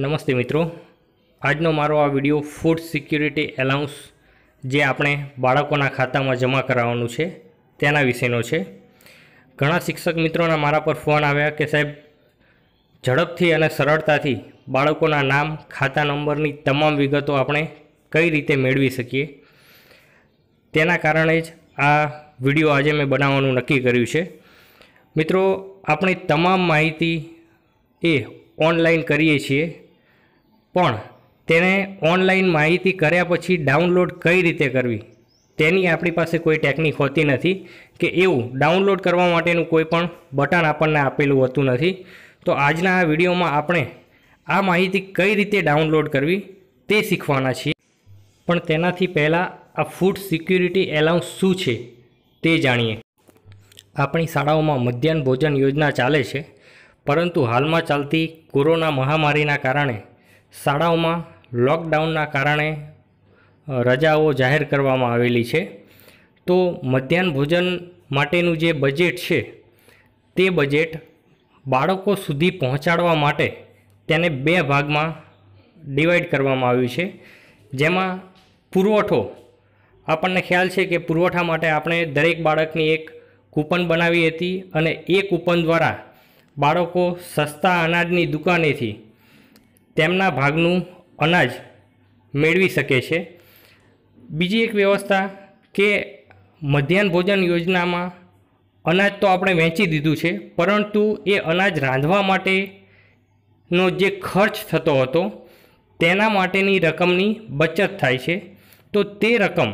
નમસ્તે મિત્રો આજનો મારો આ વિડીયો ફૂડ સિક્યુરિટી એલાઉન્સ જે આપણે બાળકોના ખાતામાં જમા કરાવવાનું છે તેના વિશેનો છે ઘણા શિક્ષક મિત્રોના મારા પર ફોન આવ્યા કે સાહેબ ઝડપથી અને સરળતાથી બાળકોના નામ ખાતા નંબરની તમામ વિગતો આપણે કઈ રીતે મેળવી શકીએ તેના કારણે જ આ વિડીયો આજે મેં બનાવવાનું નક્કી કર્યું છે મિત્રો આપણી તમામ માહિતી એ ઓનલાઈન કરીએ છીએ પણ તેને ઓનલાઈન માહિતી કર્યા પછી ડાઉનલોડ કઈ રીતે કરવી તેની આપણી પાસે કોઈ ટેકનિક હોતી નથી કે એવું ડાઉનલોડ કરવા માટેનું કોઈ પણ બટન આપણને આપેલું હોતું નથી તો આજના આ વિડીયોમાં આપણે આ માહિતી કઈ રીતે ડાઉનલોડ કરવી તે શીખવાના છીએ પણ તેનાથી પહેલાં આ ફૂડ સિક્યુરિટી એલાઉન્સ શું છે તે જાણીએ આપણી શાળાઓમાં મધ્યાહન ભોજન યોજના ચાલે છે પરંતુ હાલમાં ચાલતી કોરોના મહામારીના કારણે શાળાઓમાં લોકડાઉનના કારણે રજાઓ જાહેર કરવામાં આવેલી છે તો મધ્યાહન ભોજન માટેનું જે બજેટ છે તે બજેટ બાળકો સુધી પહોંચાડવા માટે તેને બે ભાગમાં ડિવાઈડ કરવામાં આવ્યું છે જેમાં પુરવઠો આપણને ખ્યાલ છે કે પુરવઠા માટે આપણે દરેક બાળકની એક કૂપન બનાવી હતી અને એ કૂપન દ્વારા બાળકો સસ્તા અનાજની દુકાનેથી તેમના ભાગનું અનાજ મેળવી શકે છે બીજી એક વ્યવસ્થા કે મધ્યાહન ભોજન યોજનામાં અનાજ તો આપણે વહેંચી દીધું છે પરંતુ એ અનાજ રાંધવા માટેનો જે ખર્ચ થતો હતો તેના માટેની રકમની બચત થાય છે તો તે રકમ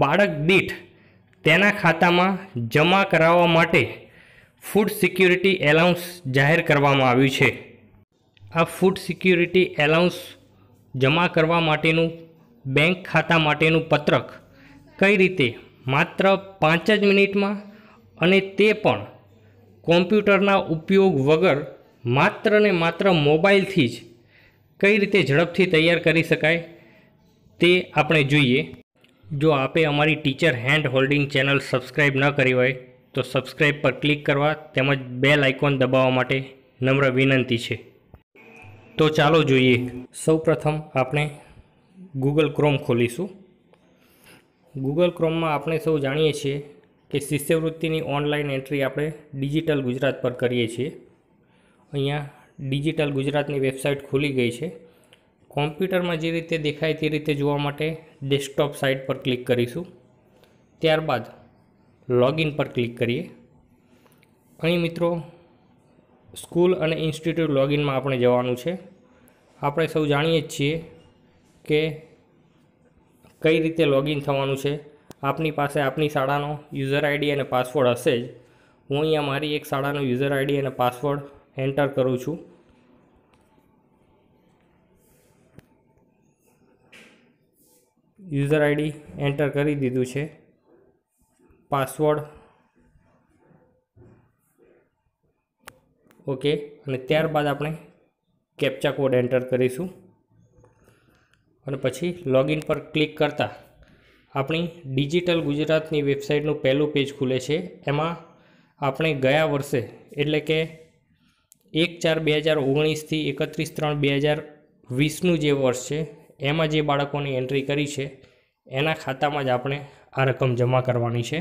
બાળક દીઠ તેના ખાતામાં જમા કરાવવા માટે ફૂડ સિક્યુરિટી એલાઉન્સ જાહેર કરવામાં આવ્યું છે આ ફૂડ સિક્યુરિટી એલાઉન્સ જમા કરવા માટેનું બેંક ખાતા માટેનું પત્રક કઈ રીતે માત્ર પાંચ જ મિનિટમાં અને તે પણ કોમ્પ્યુટરના ઉપયોગ વગર માત્ર ને માત્ર મોબાઈલથી જ કઈ રીતે ઝડપથી તૈયાર કરી શકાય તે આપણે જોઈએ જો આપે અમારી teacher hand holding channel subscribe ન કરી હોય તો સબસ્ક્રાઈબ પર ક્લિક કરવા તેમજ બેલ આઇકોન દબાવવા માટે નમ્ર વિનંતી છે તો ચાલો જોઈએ સૌપ્રથમ આપણે ગૂગલ ક્રોમ ખોલીશું ગૂગલ ક્રોમમાં આપણે સૌ જાણીએ છીએ કે શિષ્યવૃત્તિની ઓનલાઈન એન્ટ્રી આપણે ડિજિટલ ગુજરાત પર કરીએ છીએ અહીંયા ડિજિટલ ગુજરાતની વેબસાઇટ ખુલી ગઈ છે કોમ્પ્યુટરમાં જે રીતે દેખાય તે રીતે જોવા માટે ડેસ્કટોપ સાઇટ પર ક્લિક કરીશું ત્યારબાદ લોગિન પર ક્લિક કરીએ અહીં મિત્રો સ્કૂલ અને ઇન્સ્ટિટ્યૂટ લોગિનમાં આપણે જવાનું છે આપણે સૌ જાણીએ જ છીએ કે કઈ રીતે લોગિન થવાનું છે આપની પાસે આપની શાળાનો યુઝર આઈડી અને પાસવર્ડ હશે જ હું અહીંયા મારી એક શાળાનો યુઝર આઈડી અને પાસવર્ડ એન્ટર કરું છું યુઝર આઈડી એન્ટર કરી દીધું છે પાસવર્ડ ઓકે અને ત્યારબાદ આપણે કેપ્ચા કોડ એન્ટર કરીશું અને પછી લોગિન પર ક્લિક કરતાં આપણી ડિજિટલ ગુજરાતની વેબસાઇટનું પહેલું પેજ ખુલે છે એમાં આપણે ગયા વર્ષે એટલે કે એક ચાર બે હજાર ઓગણીસથી એકત્રીસ ત્રણ બે હજાર વીસનું જે વર્ષ છે એમાં જે બાળકોની એન્ટ્રી કરી છે એના ખાતામાં જ આપણે આ રકમ જમા કરવાની છે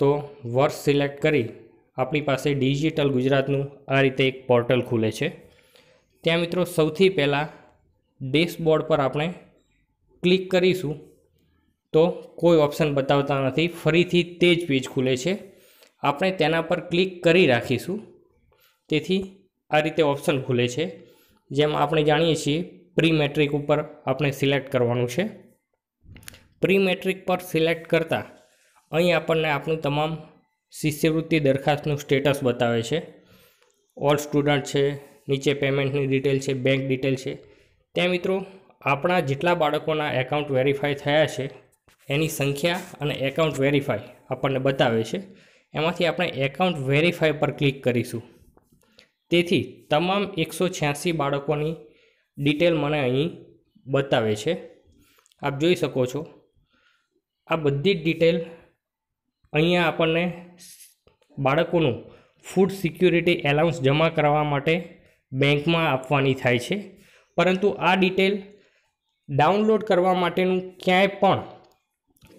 તો વર્ષ સિલેક્ટ કરી આપણી પાસે ડિજિટલ ગુજરાતનું આ રીતે એક પોર્ટલ ખુલે છે ત્યાં મિત્રો સૌથી પહેલાં ડેશબોર્ડ પર આપણે ક્લિક કરીશું તો કોઈ ઓપ્શન બતાવતા નથી ફરીથી તે જ પેજ ખુલે છે આપણે તેના પર ક્લિક કરી રાખીશું તેથી આ રીતે ઓપ્શન ખુલે છે જેમ આપણે જાણીએ છીએ પ્રી મેટ્રિક ઉપર આપણે સિલેક્ટ કરવાનું છે પ્રી મેટ્રિક પર સિલેક્ટ કરતાં અહીં આપણને આપણું તમામ શિષ્યવૃત્તિ દરખાસ્તનું સ્ટેટસ બતાવે છે ઓલ સ્ટુડન્ટ છે નીચે પેમેન્ટની ડિટેલ છે બેંક ડિટેલ છે ત્યાં મિત્રો આપણા જેટલા બાળકોના એકાઉન્ટ વેરીફાઈ થયા છે એની સંખ્યા અને એકાઉન્ટ વેરીફાઈ આપણને બતાવે છે એમાંથી આપણે એકાઉન્ટ વેરીફાઈ પર ક્લિક કરીશું તેથી તમામ એકસો છ્યાસી બાળકોની ડિટેલ મને અહીં બતાવે છે આપ જોઈ શકો છો આ બધી જ ડિટેલ અહીંયા આપણને બાળકોનું ફૂડ સિક્યુરિટી એલાઉન્સ જમા કરાવવા માટે બેંકમાં આપવાની થાય છે પરંતુ આ ડિટેલ ડાઉનલોડ કરવા માટેનું ક્યાંય પણ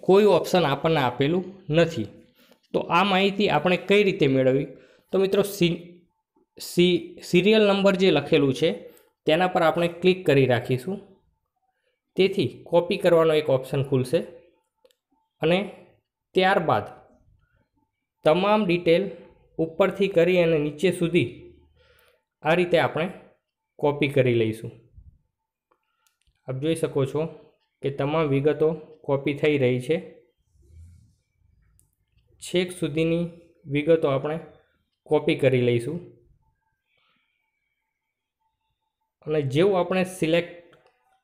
કોઈ ઓપ્શન આપણને આપેલું નથી તો આ માહિતી આપણે કઈ રીતે મેળવવી તો મિત્રો સી સિરિયલ નંબર જે લખેલું છે તેના પર આપણે ક્લિક કરી રાખીશું તેથી કોપી કરવાનો એક ઓપ્શન ખુલશે અને ત્યારબાદ તમામ ડિટેલ ઉપરથી કરી અને નીચે સુધી આ રીતે આપણે કોપી કરી લઈશું આપ જોઈ શકો છો કે તમામ વિગતો કોપી થઈ રહી છે છેક સુધીની વિગતો આપણે કોપી કરી લઈશું અને જેવું આપણે સિલેક્ટ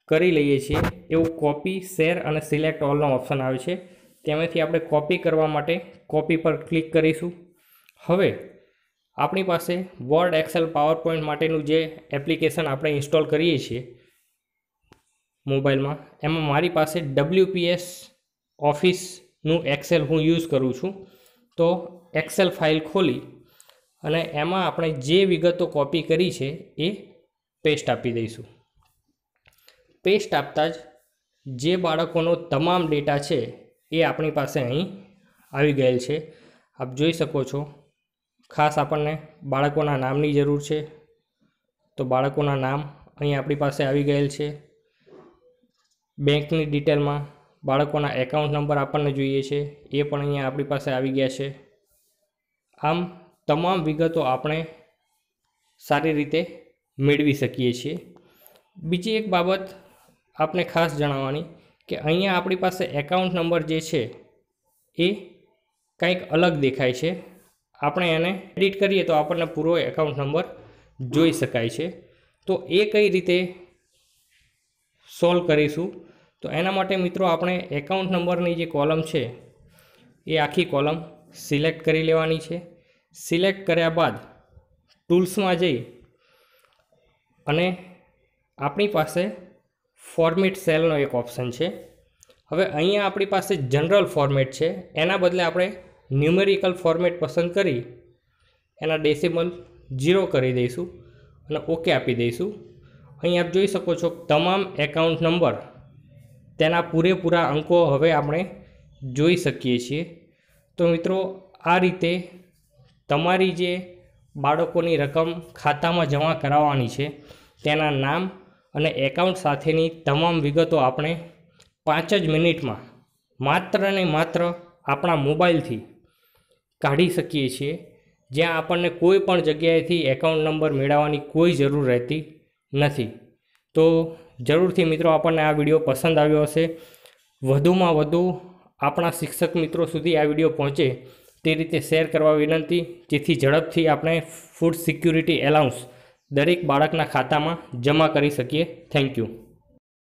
કરી લઈએ છીએ એવું કોપી શેર અને સિલેક્ટ ઓલનો ઓપ્શન આવે છે તેમાંથી આપણે કોપી કરવા માટે કોપી પર ક્લિક કરીશું હવે આપણી પાસે વર્ડ એક્સેલ પાવરપોઈન્ટ માટેનું જે એપ્લિકેશન આપણે ઇન્સ્ટોલ કરીએ છીએ મોબાઈલમાં એમાં મારી પાસે ડબલ્યુપીએસ ઓફિસનું એક્સેલ હું યુઝ કરું છું તો એક્સેલ ફાઇલ ખોલી અને એમાં આપણે જે વિગતો કોપી કરી છે એ પેસ્ટ આપી દઈશું પેસ્ટ આપતાં જ જે બાળકોનો તમામ ડેટા છે એ આપણી પાસે અહીં આવી ગયેલ છે આપ જોઈ શકો છો ખાસ આપણને બાળકોના નામની જરૂર છે તો બાળકોના નામ અહીં આપણી પાસે આવી ગયેલ છે બેંકની ડિટેલમાં બાળકોના એકાઉન્ટ નંબર આપણને જોઈએ છે એ પણ અહીંયા આપણી પાસે આવી ગયા છે આમ તમામ વિગતો આપણે સારી રીતે મેળવી શકીએ છીએ બીજી એક બાબત આપને ખાસ જણાવવાની કે અહીંયા આપણી પાસે એકાઉન્ટ નંબર જે છે એ કંઈક અલગ દેખાય છે આપણે એને એડિટ કરીએ તો આપણને પૂરો એકાઉન્ટ નંબર જોઈ શકાય છે તો એ કઈ રીતે સોલ્વ કરીશું તો એના માટે મિત્રો આપણે એકાઉન્ટ નંબરની જે કોલમ છે એ આખી કોલમ સિલેક્ટ કરી લેવાની છે સિલેક્ટ કર્યા બાદ ટૂલ્સમાં જઈ અને આપણી પાસે ફોર્મેટ સેલનો એક ઓપ્શન છે હવે અહીંયા આપણી પાસે જનરલ ફોર્મેટ છે એના બદલે આપણે ન્યુમેરિકલ ફોર્મેટ પસંદ કરી એના ડેસિમલ ઝીરો કરી દઈશું અને ઓકે આપી દઈશું અહીં આપ જોઈ શકો છો તમામ એકાઉન્ટ નંબર તેના પૂરેપૂરા અંકો હવે આપણે જોઈ શકીએ છીએ તો મિત્રો આ રીતે તમારી જે બાળકોની રકમ ખાતામાં જમા કરાવવાની છે તેના નામ અને એકાઉન્ટ સાથેની તમામ વિગતો આપણે પાંચ જ મિનિટમાં માત્ર ને માત્ર આપણા મોબાઈલથી કાઢી શકીએ છીએ જ્યાં આપણને કોઈ પણ જગ્યાએથી એકાઉન્ટ નંબર મેળવવાની કોઈ જરૂર રહેતી નથી તો જરૂરથી મિત્રો આપણને આ વિડીયો પસંદ આવ્યો હશે વધુમાં વધુ આપણા શિક્ષક મિત્રો સુધી આ વિડીયો પહોંચે તે રીતે શેર કરવા વિનંતી જેથી ઝડપથી આપણે ફૂડ સિક્યુરિટી એલાઉન્સ દરેક બાળકના ખાતામાં જમા કરી શકીએ થેન્ક યુ